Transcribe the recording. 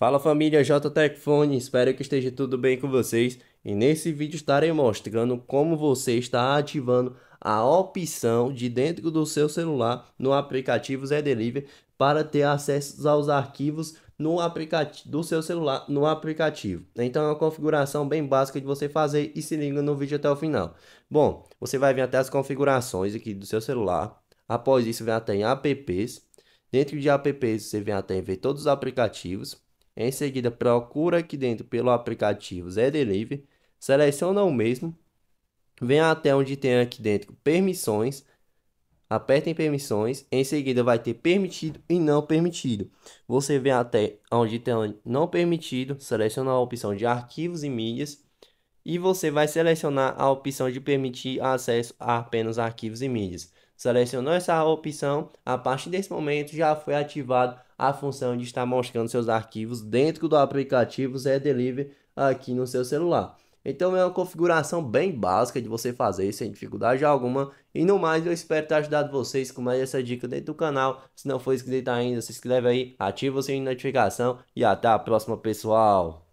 Fala família JTech espero que esteja tudo bem com vocês e nesse vídeo estarei mostrando como você está ativando a opção de dentro do seu celular no aplicativo Zé Delivery para ter acesso aos arquivos no aplicativo do seu celular no aplicativo. Então é uma configuração bem básica de você fazer e se liga no vídeo até o final. Bom, você vai vir até as configurações aqui do seu celular. Após isso, vem até em apps. Dentro de apps, você vem até em ver todos os aplicativos. Em seguida, procura aqui dentro pelo aplicativo Zé Delivery, seleciona o mesmo, vem até onde tem aqui dentro permissões, aperta em permissões, em seguida vai ter permitido e não permitido. Você vem até onde tem não permitido, seleciona a opção de arquivos e mídias, e você vai selecionar a opção de permitir acesso a apenas arquivos e mídias. Selecionou essa opção, a partir desse momento já foi ativado a função de estar mostrando seus arquivos dentro do aplicativo Zé Delivery aqui no seu celular. Então é uma configuração bem básica de você fazer sem dificuldade alguma. E no mais, eu espero ter ajudado vocês com mais essa dica dentro do canal. Se não for inscrito ainda, se inscreve aí, ativa o sininho de notificação e até a próxima, pessoal!